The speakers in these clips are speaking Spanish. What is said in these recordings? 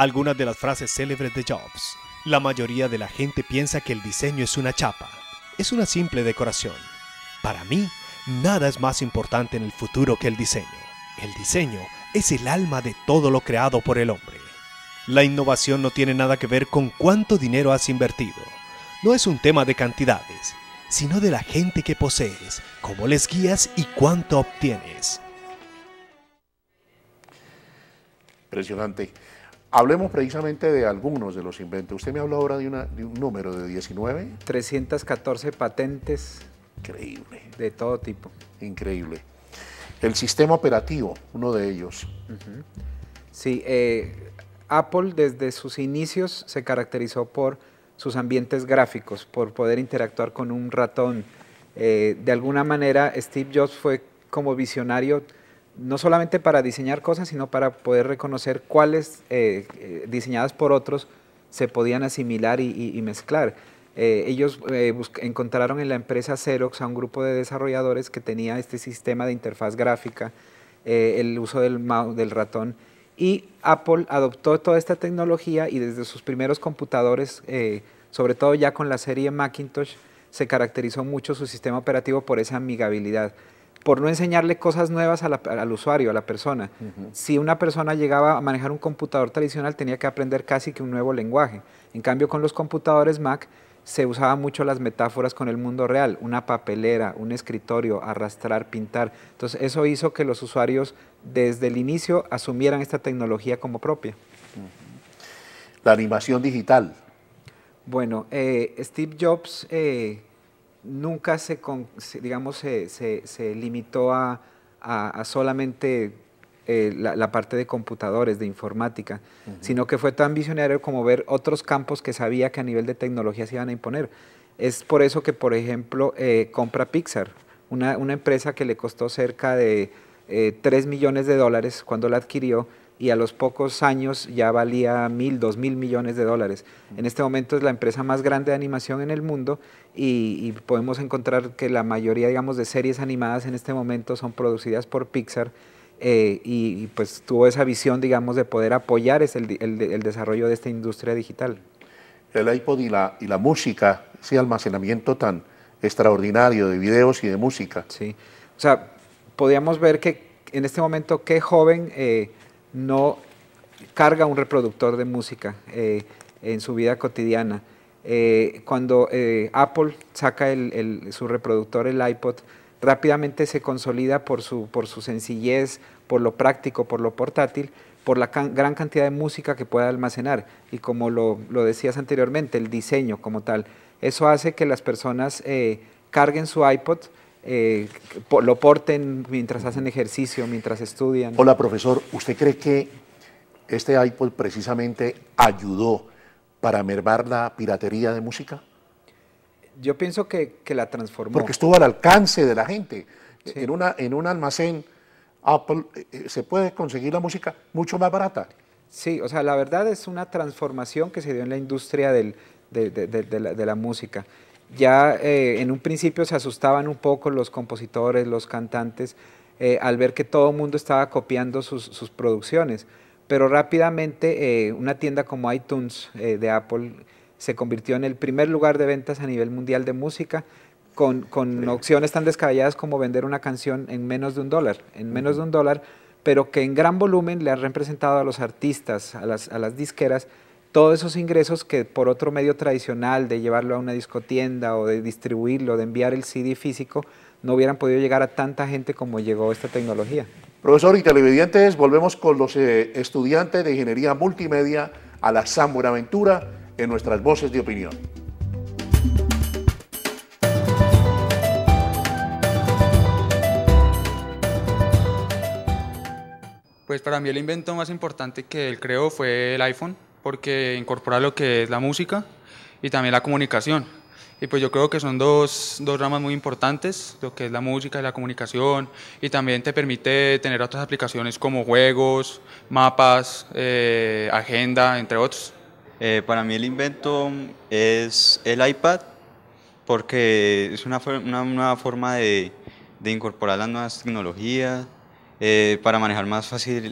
algunas de las frases célebres de Jobs. La mayoría de la gente piensa que el diseño es una chapa, es una simple decoración. Para mí, nada es más importante en el futuro que el diseño. El diseño es el alma de todo lo creado por el hombre. La innovación no tiene nada que ver con cuánto dinero has invertido. No es un tema de cantidades, sino de la gente que posees, cómo les guías y cuánto obtienes. Impresionante. Hablemos precisamente de algunos de los inventos. Usted me habló ahora de, un número de 19. 314 patentes. Increíble. De todo tipo. Increíble. El sistema operativo, uno de ellos. Sí, eh, Apple desde sus inicios se caracterizó por sus ambientes gráficos, por poder interactuar con un ratón. Eh, de alguna manera, Steve Jobs fue como visionario no solamente para diseñar cosas, sino para poder reconocer cuáles eh, eh, diseñadas por otros se podían asimilar y, mezclar. Eh, ellos encontraron en la empresa Xerox a un grupo de desarrolladores que tenía este sistema de interfaz gráfica, el uso del, mouse, del ratón, y Apple adoptó toda esta tecnología y desde sus primeros computadores, sobre todo ya con la serie Macintosh, se caracterizó mucho su sistema operativo por esa amigabilidad por no enseñarle cosas nuevas al usuario, a la persona. Si una persona llegaba a manejar un computador tradicional, tenía que aprender casi que un nuevo lenguaje. En cambio, con los computadores Mac se usaban mucho las metáforas con el mundo real, una papelera, un escritorio, arrastrar, pintar. Entonces, eso hizo que los usuarios desde el inicio asumieran esta tecnología como propia. La animación digital. Bueno, eh, Steve Jobs... Eh, nunca se, limitó a, solamente eh, la, parte de computadores, de informática, sino que fue tan visionario como ver otros campos que sabía que a nivel de tecnología se iban a imponer. Es por eso que, por ejemplo, eh, compra Pixar, una, empresa que le costó cerca de eh, 3 millones de dólares cuando la adquirió, y a los pocos años ya valía mil, dos mil millones de dólares. En este momento es la empresa más grande de animación en el mundo y, podemos encontrar que la mayoría, digamos, de series animadas en este momento son producidas por Pixar eh, y, pues tuvo esa visión, digamos, de poder apoyar es el, el, desarrollo de esta industria digital. El iPod y la, y la música, ese almacenamiento tan extraordinario de videos y de música. Sí, o sea, podíamos ver que en este momento qué joven... Eh, no carga un reproductor de música eh, en su vida cotidiana. Eh, cuando eh, Apple saca su reproductor, el iPod, rápidamente se consolida por su, sencillez, por lo práctico, por lo portátil, por la gran cantidad de música que puede almacenar. Y como lo, decías anteriormente, el diseño como tal. Eso hace que las personas carguen su iPod eh, lo porten mientras hacen ejercicio, mientras estudian. Hola, profesor, ¿usted cree que este iPod precisamente ayudó para mermar la piratería de música? Yo pienso que, que la transformó. Porque estuvo al alcance de la gente. En, una, en un almacén Apple eh, eh, se puede conseguir la música mucho más barata. Sí, o sea, la verdad es una transformación que se dio en la industria del, de, de la música ya eh, en un principio se asustaban un poco los compositores, los cantantes, eh, al ver que todo el mundo estaba copiando sus, producciones. Pero rápidamente eh, una tienda como iTunes de Apple se convirtió en el primer lugar de ventas a nivel mundial de música, con, opciones tan descabelladas como vender una canción en menos de un dólar. En menos de un dólar pero que en gran volumen le ha representado a los artistas, a las disqueras, todos esos ingresos que por otro medio tradicional de llevarlo a una discotienda o de distribuirlo, de enviar el CD físico, no hubieran podido llegar a tanta gente como llegó esta tecnología. Profesor y televidentes, volvemos con los eh, estudiantes de Ingeniería Multimedia a la San Buenaventura en nuestras voces de opinión. Pues para mí el invento más importante que él creó fue el iPhone porque incorpora lo que es la música y también la comunicación. Y pues yo creo que son dos, dos ramas muy importantes, lo que es la música y la comunicación, y también te permite tener otras aplicaciones como juegos, mapas, eh, agenda, entre otros. Eh, para mí el invento es el iPad, porque es una, una nueva forma de, de, incorporar las nuevas tecnologías, eh, para manejar más fácil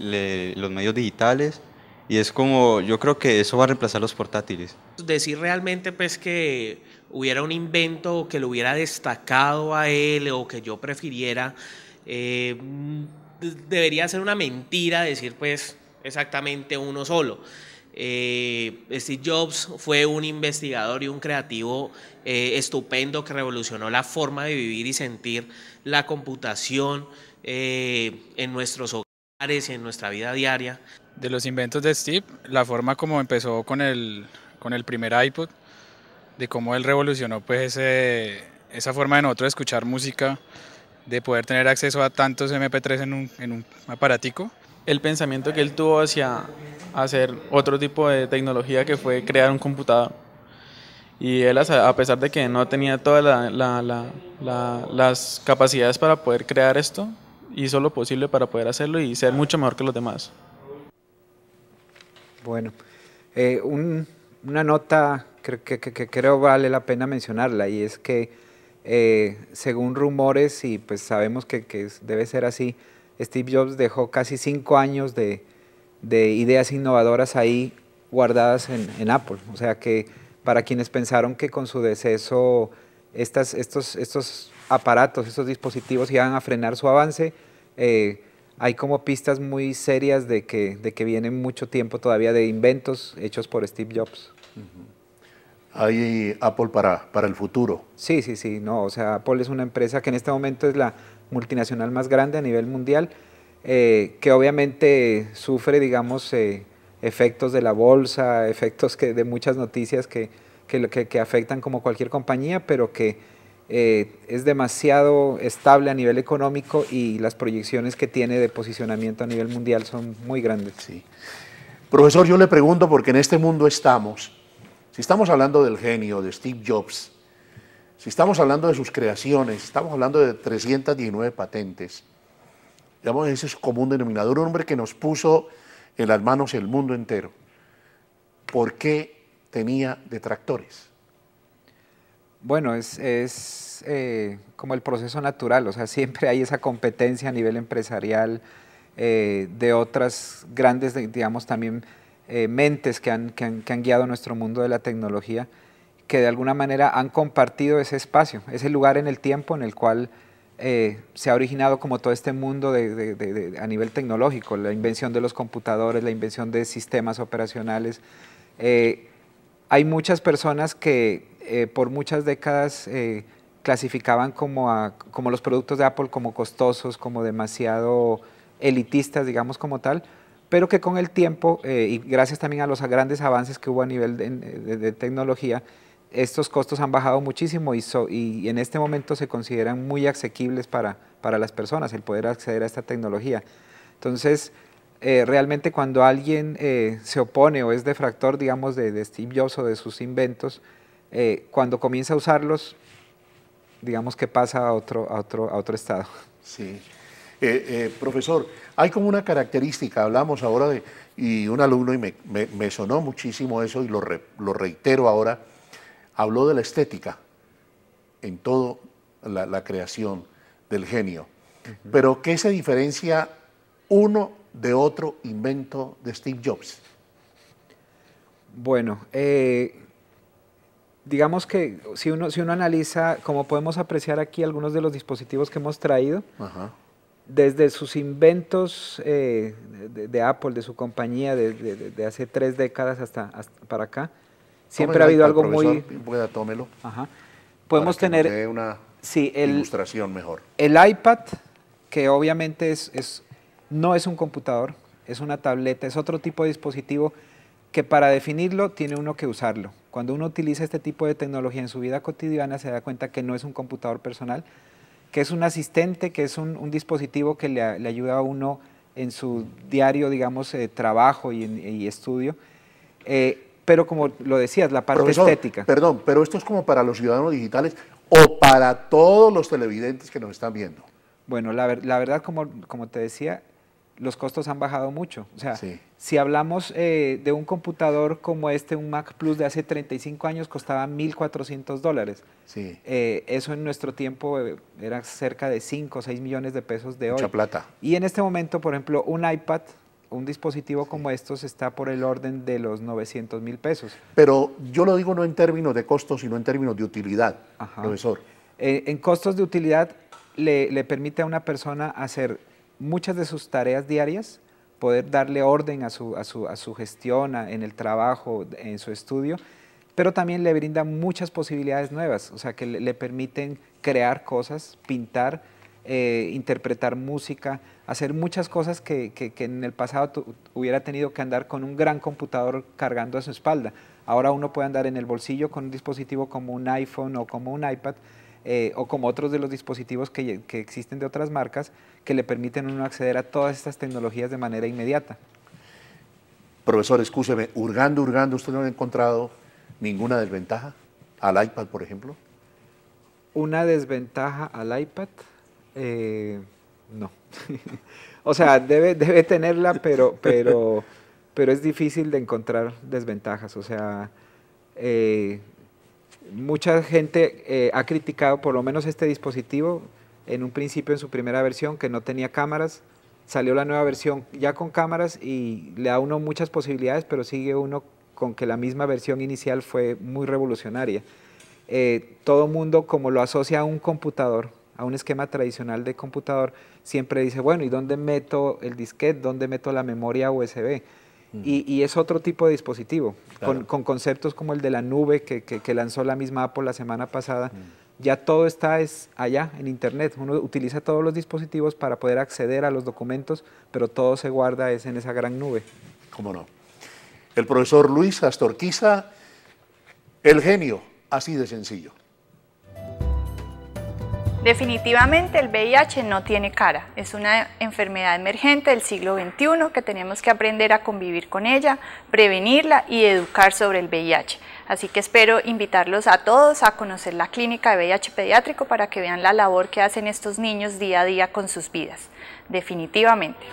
los medios digitales y es como, yo creo que eso va a reemplazar los portátiles. Decir realmente pues que hubiera un invento que lo hubiera destacado a él o que yo prefiriera, eh, mm, debería ser una mentira decir pues exactamente uno solo. Eh, Steve Jobs fue un investigador y un creativo eh, estupendo que revolucionó la forma de vivir y sentir la computación en nuestros hogares en nuestra vida diaria. De los inventos de Steve, la forma como empezó con el, con el primer iPod, de cómo él revolucionó pues esa forma de nosotros escuchar música, de poder tener acceso a tantos MP3 en un, en un aparatico. El pensamiento que él tuvo hacia hacer otro tipo de tecnología que fue crear un computador. Y él, a pesar de que no tenía todas las capacidades para poder crear esto, hizo lo posible para poder hacerlo y ser mucho mejor que los demás. Bueno, eh, una nota que, creo vale la pena mencionarla y es que eh, según rumores, y pues sabemos que, debe ser así, Steve Jobs dejó casi cinco años de, ideas innovadoras ahí guardadas en, Apple. O sea que para quienes pensaron que con su deceso estas, estos, estos aparatos, estos dispositivos iban a frenar su avance, eh, hay como pistas muy serias de que, de que viene mucho tiempo todavía de inventos hechos por Steve Jobs. ¿Hay Apple para, para el futuro? Sí, sí, sí, no, o sea, Apple es una empresa que en este momento es la multinacional más grande a nivel mundial, eh, que obviamente sufre, digamos, eh, efectos de la bolsa, efectos que, de muchas noticias que, que, que afectan como cualquier compañía, pero que eh, es demasiado estable a nivel económico y las proyecciones que tiene de posicionamiento a nivel mundial son muy grandes. Sí. Profesor, yo le pregunto, porque en este mundo estamos, si estamos hablando del genio de Steve Jobs, si estamos hablando de sus creaciones, estamos hablando de 319 patentes, digamos, ese es como un denominador, un hombre que nos puso en las manos el mundo entero. ¿Por qué tenía detractores? Bueno, es, eh, como el proceso natural, o sea, siempre hay esa competencia a nivel empresarial eh, de otras grandes, digamos, también eh, mentes que han, guiado nuestro mundo de la tecnología, que de alguna manera han compartido ese espacio, ese lugar en el tiempo en el cual se ha originado como todo este mundo a nivel tecnológico, la invención de los computadores, la invención de sistemas operacionales. hay muchas personas que, eh, por muchas décadas eh, clasificaban como, a, como los productos de Apple como costosos, como demasiado elitistas, digamos como tal, pero que con el tiempo, eh, y gracias también a los grandes avances que hubo a nivel de, tecnología, estos costos han bajado muchísimo y, y, en este momento se consideran muy asequibles para, para las personas el poder acceder a esta tecnología. Entonces, realmente cuando alguien se opone o es defractor, digamos, de, de Steve Jobs o de sus inventos, eh, cuando comienza a usarlos, digamos que pasa a otro, a otro, a otro estado. Sí. Eh, eh, profesor, hay como una característica, hablamos ahora de, y un alumno, y me, sonó muchísimo eso y lo, reitero ahora, habló de la estética en toda la, creación del genio. Pero ¿qué se diferencia uno de otro invento de Steve Jobs? Bueno, digamos que si uno, si uno analiza, como podemos apreciar aquí algunos de los dispositivos que hemos traído, desde sus inventos eh, de, Apple, de su compañía, de, hace tres décadas hasta, para acá, siempre ha habido algo muy... Pueda, tómelo. Podemos tener... una sí, ilustración mejor. El iPad, que obviamente es, no es un computador, es una tableta, es otro tipo de dispositivo que para definirlo tiene uno que usarlo. Cuando uno utiliza este tipo de tecnología en su vida cotidiana, se da cuenta que no es un computador personal, que es un asistente, que es un, dispositivo que le, ayuda a uno en su diario, digamos, eh, trabajo y, estudio. Eh, pero como lo decías, la parte estética. Perdón, pero esto es como para los ciudadanos digitales o para todos los televidentes que nos están viendo. Bueno, la, verdad, como te decía, los costos han bajado mucho. O sea, si hablamos eh, de un computador como este, un Mac Plus de hace 35 años, costaba 1.400 dólares. Eh, eso en nuestro tiempo eh, era cerca de 5 o 6 millones de pesos de hoy. Mucha plata. Y en este momento, por ejemplo, un iPad, un dispositivo como estos, está por el orden de los 900 mil pesos. Pero yo lo digo no en términos de costos, sino en términos de utilidad, profesor. en costos de utilidad le permite a una persona hacer muchas de sus tareas diarias, poder darle orden a su, gestión, en el trabajo, en su estudio, pero también le brinda muchas posibilidades nuevas, o sea, que le, permiten crear cosas, pintar, eh, interpretar música, hacer muchas cosas que, en el pasado hubiera tenido que andar con un gran computador cargando a su espalda. Ahora uno puede andar en el bolsillo con un dispositivo como un iPhone o como un iPad eh, o como otros de los dispositivos que, existen de otras marcas que le permiten uno acceder a todas estas tecnologías de manera inmediata. Profesor, escúcheme, hurgando, hurgando, ¿usted no ha encontrado ninguna desventaja al iPad, por ejemplo? Una desventaja al iPad, eh, no. o sea, debe, debe tenerla, pero, pero, pero es difícil de encontrar desventajas. O sea, eh, mucha gente eh, ha criticado por lo menos este dispositivo en un principio en su primera versión que no tenía cámaras. Salió la nueva versión ya con cámaras y le da a uno muchas posibilidades, pero sigue uno con que la misma versión inicial fue muy revolucionaria. Eh, todo mundo como lo asocia a un computador, a un esquema tradicional de computador, siempre dice, bueno, ¿y dónde meto el disquete? ¿Dónde meto la memoria USB? Y, es otro tipo de dispositivo, con, conceptos como el de la nube que, lanzó la misma Apple la semana pasada. Ya todo está es allá en Internet. Uno utiliza todos los dispositivos para poder acceder a los documentos, pero todo se guarda es en esa gran nube. ¿Cómo no? El profesor Luis Astorquiza, el genio, así de sencillo. Definitivamente el VIH no tiene cara, es una enfermedad emergente del siglo XXI que tenemos que aprender a convivir con ella, prevenirla y educar sobre el VIH. Así que espero invitarlos a todos a conocer la clínica de VIH pediátrico para que vean la labor que hacen estos niños día a día con sus vidas, definitivamente.